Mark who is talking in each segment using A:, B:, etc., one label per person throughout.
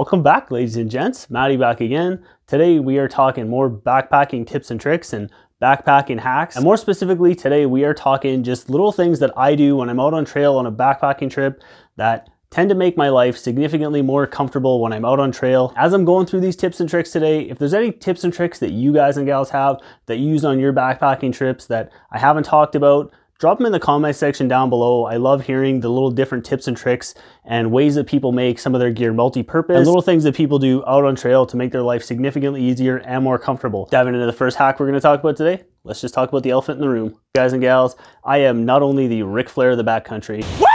A: Welcome back, ladies and gents. Maddie back again. Today we are talking more backpacking tips and tricks and backpacking hacks. And more specifically, today we are talking just little things that I do when I'm out on trail on a backpacking trip that tend to make my life significantly more comfortable when I'm out on trail. As I'm going through these tips and tricks today, if there's any tips and tricks that you guys and gals have that you use on your backpacking trips that I haven't talked about, drop them in the comment section down below. I love hearing the little different tips and tricks and ways that people make some of their gear multi-purpose and little things that people do out on trail to make their life significantly easier and more comfortable. Diving into the first hack we're gonna talk about today, let's just talk about the elephant in the room. Guys and gals, I am not only the Ric Flair of the backcountry. Woo!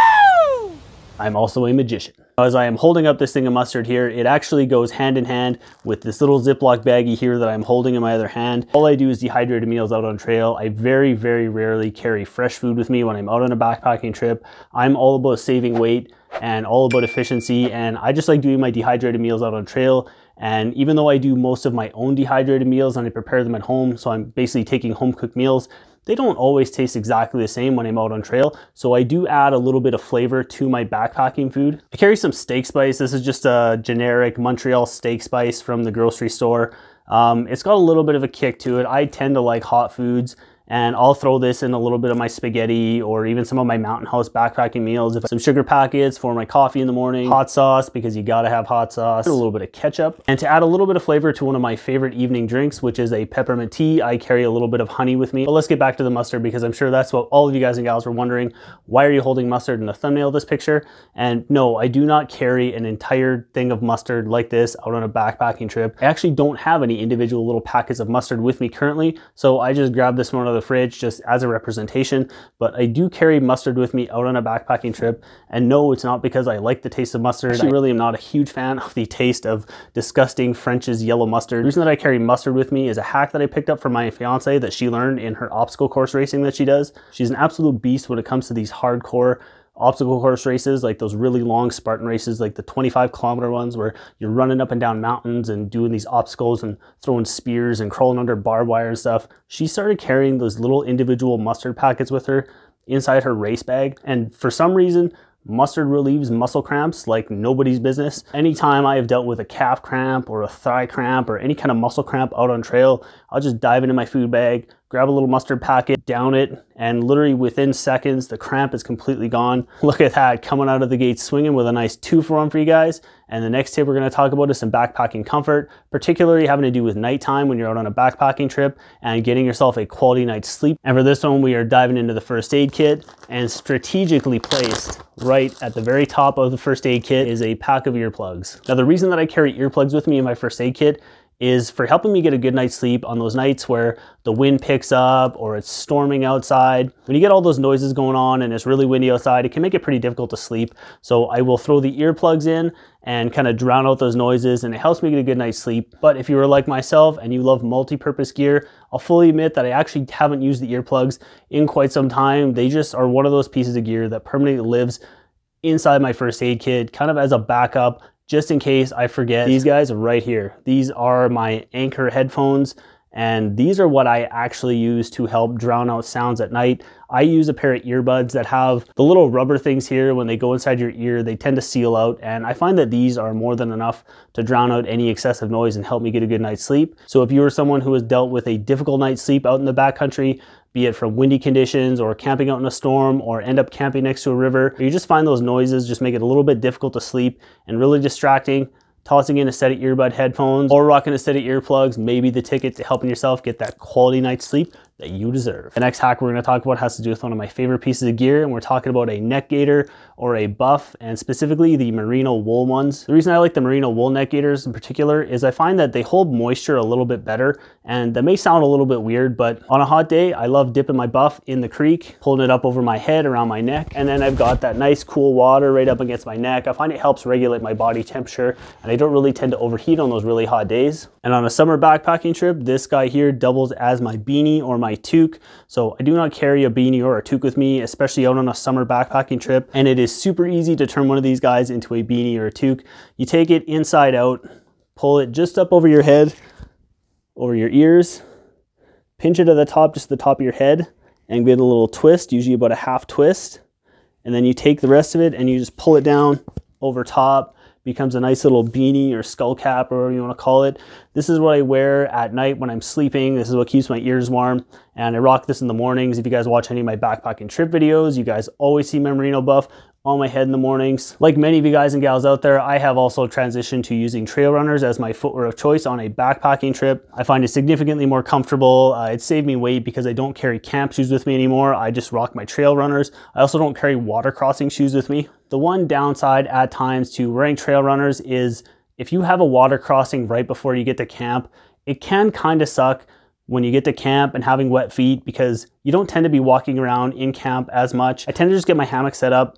A: I'm also a magician. As I am holding up this thing of mustard here, it actually goes hand in hand with this little Ziploc baggie here that I'm holding in my other hand. All I do is dehydrated meals out on trail. I very, very rarely carry fresh food with me when I'm out on a backpacking trip. I'm all about saving weight and all about efficiency. And I just like doing my dehydrated meals out on trail. And even though I do most of my own dehydrated meals and I prepare them at home, so I'm basically taking home cooked meals, they don't always taste exactly the same when I'm out on trail, so I do add a little bit of flavor to my backpacking food. I carry some steak spice. This is just a generic Montreal steak spice from the grocery store. Um, it's got a little bit of a kick to it. I tend to like hot foods and I'll throw this in a little bit of my spaghetti or even some of my Mountain House backpacking meals. Some sugar packets for my coffee in the morning, hot sauce because you gotta have hot sauce, a little bit of ketchup. And to add a little bit of flavor to one of my favorite evening drinks, which is a peppermint tea, I carry a little bit of honey with me. But let's get back to the mustard because I'm sure that's what all of you guys and gals were wondering. Why are you holding mustard in the thumbnail of this picture? And no, I do not carry an entire thing of mustard like this out on a backpacking trip. I actually don't have any individual little packets of mustard with me currently, so I just grabbed this one of the fridge just as a representation, but I do carry mustard with me out on a backpacking trip. And no, it's not because I like the taste of mustard. I really am not a huge fan of the taste of disgusting French's yellow mustard. The reason that I carry mustard with me is a hack that I picked up from my fiance that she learned in her obstacle course racing that she does. She's an absolute beast when it comes to these hardcore obstacle course races, like those really long Spartan races, like the 25 kilometer ones where you're running up and down mountains and doing these obstacles and throwing spears and crawling under barbed wire and stuff. She started carrying those little individual mustard packets with her inside her race bag. And for some reason, Mustard relieves muscle cramps like nobody's business. Anytime I have dealt with a calf cramp or a thigh cramp or any kind of muscle cramp out on trail, I'll just dive into my food bag, grab a little mustard packet, down it, and literally within seconds, the cramp is completely gone. Look at that, coming out of the gate swinging with a nice two for one for you guys. And the next tip we're gonna talk about is some backpacking comfort, particularly having to do with nighttime when you're out on a backpacking trip and getting yourself a quality night's sleep. And for this one, we are diving into the first aid kit and strategically placed right at the very top of the first aid kit is a pack of earplugs. Now, the reason that I carry earplugs with me in my first aid kit is for helping me get a good night's sleep on those nights where the wind picks up or it's storming outside. When you get all those noises going on and it's really windy outside, it can make it pretty difficult to sleep. So I will throw the earplugs in and kind of drown out those noises and it helps me get a good night's sleep. But if you were like myself and you love multi-purpose gear, I'll fully admit that I actually haven't used the earplugs in quite some time. They just are one of those pieces of gear that permanently lives inside my first aid kit, kind of as a backup just in case I forget. These guys right here. These are my Anchor headphones and these are what I actually use to help drown out sounds at night. I use a pair of earbuds that have the little rubber things here. When they go inside your ear, they tend to seal out, and I find that these are more than enough to drown out any excessive noise and help me get a good night's sleep. So if you are someone who has dealt with a difficult night's sleep out in the backcountry, be it from windy conditions or camping out in a storm or end up camping next to a river. You just find those noises just make it a little bit difficult to sleep and really distracting tossing in a set of earbud headphones or rocking a set of earplugs maybe the ticket to helping yourself get that quality night's sleep that you deserve. The next hack we're gonna talk about has to do with one of my favorite pieces of gear, and we're talking about a neck gaiter or a buff, and specifically the merino wool ones. The reason I like the merino wool neck gaiters in particular is I find that they hold moisture a little bit better, and that may sound a little bit weird, but on a hot day, I love dipping my buff in the creek, pulling it up over my head, around my neck, and then I've got that nice cool water right up against my neck. I find it helps regulate my body temperature, and I don't really tend to overheat on those really hot days. And on a summer backpacking trip, this guy here doubles as my beanie or my my toque. So I do not carry a beanie or a toque with me, especially out on a summer backpacking trip. And it is super easy to turn one of these guys into a beanie or a toque. You take it inside out, pull it just up over your head, over your ears, pinch it at the top, just the top of your head, and get a little twist, usually about a half twist. And then you take the rest of it and you just pull it down over top becomes a nice little beanie or skull cap or whatever you want to call it. This is what I wear at night when I'm sleeping. This is what keeps my ears warm. And I rock this in the mornings. If you guys watch any of my backpacking trip videos, you guys always see my merino buff on my head in the mornings. Like many of you guys and gals out there, I have also transitioned to using trail runners as my footwear of choice on a backpacking trip. I find it significantly more comfortable. Uh, it saved me weight because I don't carry camp shoes with me anymore. I just rock my trail runners. I also don't carry water crossing shoes with me. The one downside at times to wearing trail runners is if you have a water crossing right before you get to camp, it can kind of suck when you get to camp and having wet feet because you don't tend to be walking around in camp as much. I tend to just get my hammock set up,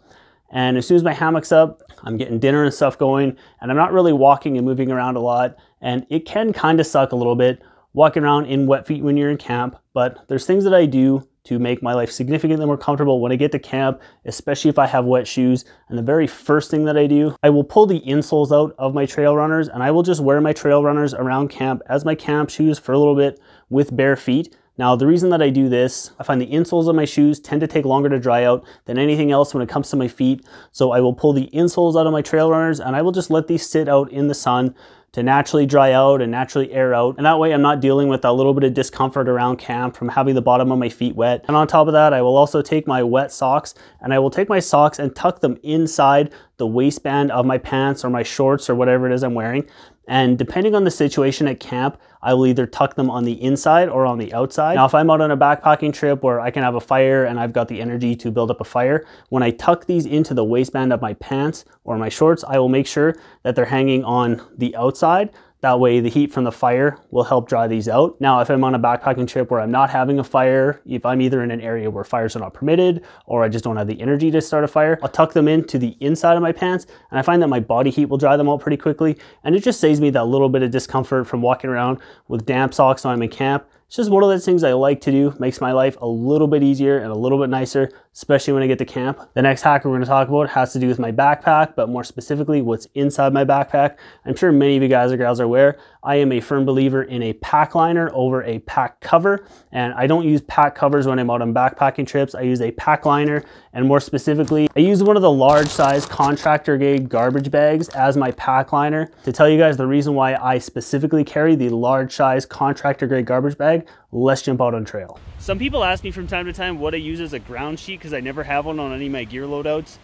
A: and as soon as my hammock's up, I'm getting dinner and stuff going, and I'm not really walking and moving around a lot. And it can kind of suck a little bit walking around in wet feet when you're in camp, but there's things that I do to make my life significantly more comfortable when I get to camp, especially if I have wet shoes. And the very first thing that I do, I will pull the insoles out of my trail runners and I will just wear my trail runners around camp as my camp shoes for a little bit with bare feet. Now, the reason that I do this, I find the insoles of my shoes tend to take longer to dry out than anything else when it comes to my feet. So I will pull the insoles out of my trail runners and I will just let these sit out in the sun to naturally dry out and naturally air out. And that way I'm not dealing with a little bit of discomfort around camp from having the bottom of my feet wet. And on top of that, I will also take my wet socks and I will take my socks and tuck them inside the waistband of my pants or my shorts or whatever it is I'm wearing. And depending on the situation at camp, I will either tuck them on the inside or on the outside. Now, if I'm out on a backpacking trip where I can have a fire and I've got the energy to build up a fire, when I tuck these into the waistband of my pants or my shorts, I will make sure that they're hanging on the outside that way the heat from the fire will help dry these out. Now, if I'm on a backpacking trip where I'm not having a fire, if I'm either in an area where fires are not permitted or I just don't have the energy to start a fire, I'll tuck them into the inside of my pants and I find that my body heat will dry them out pretty quickly. And it just saves me that little bit of discomfort from walking around with damp socks on in camp it's just one of those things I like to do, makes my life a little bit easier and a little bit nicer, especially when I get to camp. The next hack we're gonna talk about has to do with my backpack, but more specifically what's inside my backpack. I'm sure many of you guys or gals are aware, I am a firm believer in a pack liner over a pack cover, and I don't use pack covers when I'm out on backpacking trips. I use a pack liner, and more specifically, I use one of the large size contractor grade garbage bags as my pack liner. To tell you guys the reason why I specifically carry the large size contractor grade garbage bag let's jump out on trail. Some people ask me from time to time what I use as a ground sheet because I never have one on any of my gear loadouts.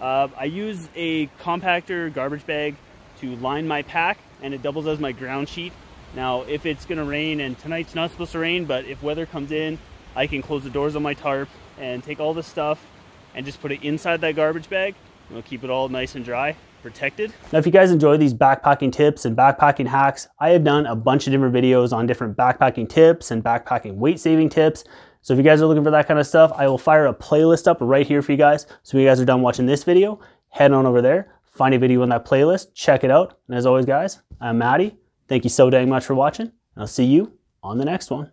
A: Uh, I use a compactor garbage bag to line my pack and it doubles as my ground sheet. Now, if it's gonna rain, and tonight's not supposed to rain, but if weather comes in, I can close the doors on my tarp and take all the stuff and just put it inside that garbage bag. It'll keep it all nice and dry protected. Now, if you guys enjoy these backpacking tips and backpacking hacks, I have done a bunch of different videos on different backpacking tips and backpacking weight saving tips. So if you guys are looking for that kind of stuff, I will fire a playlist up right here for you guys. So when you guys are done watching this video, head on over there, find a video in that playlist, check it out. And as always, guys, I'm Maddie. Thank you so dang much for watching. And I'll see you on the next one.